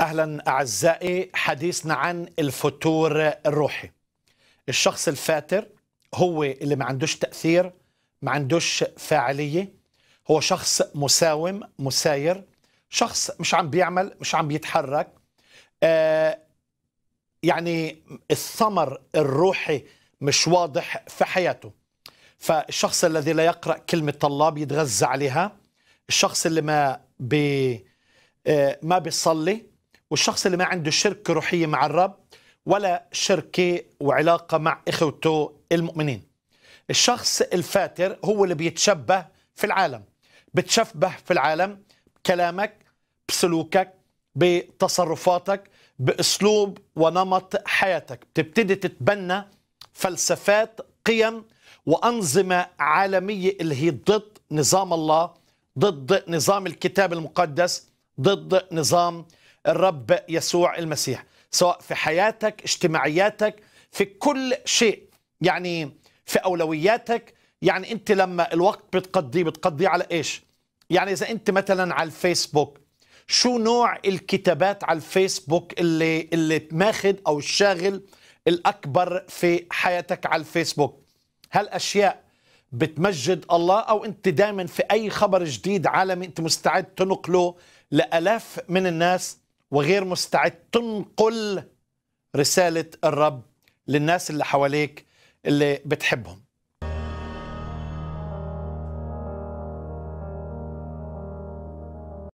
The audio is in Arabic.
اهلا اعزائي حديثنا عن الفتور الروحي الشخص الفاتر هو اللي ما عندوش تاثير ما عندوش فاعليه هو شخص مساوم مساير شخص مش عم بيعمل مش عم بيتحرك آه يعني الثمر الروحي مش واضح في حياته فالشخص الذي لا يقرا كلمه الله بيتغذى عليها الشخص اللي ما بي آه ما بيصلي والشخص اللي ما عنده شركة روحية مع الرب ولا شركة وعلاقة مع إخوته المؤمنين الشخص الفاتر هو اللي بيتشبه في العالم بتشبه في العالم بكلامك بسلوكك بتصرفاتك بأسلوب ونمط حياتك بتبتدي تتبنى فلسفات قيم وأنظمة عالمية اللي هي ضد نظام الله ضد نظام الكتاب المقدس ضد نظام الرب يسوع المسيح سواء في حياتك اجتماعياتك في كل شيء يعني في أولوياتك يعني أنت لما الوقت بتقضيه بتقضيه على إيش يعني إذا أنت مثلا على الفيسبوك شو نوع الكتابات على الفيسبوك اللي اللي ماخد أو الشاغل الأكبر في حياتك على الفيسبوك هل أشياء بتمجد الله أو أنت دائما في أي خبر جديد عالمي أنت مستعد تنقله لألاف من الناس وغير مستعد تنقل رساله الرب للناس اللي حواليك اللي بتحبهم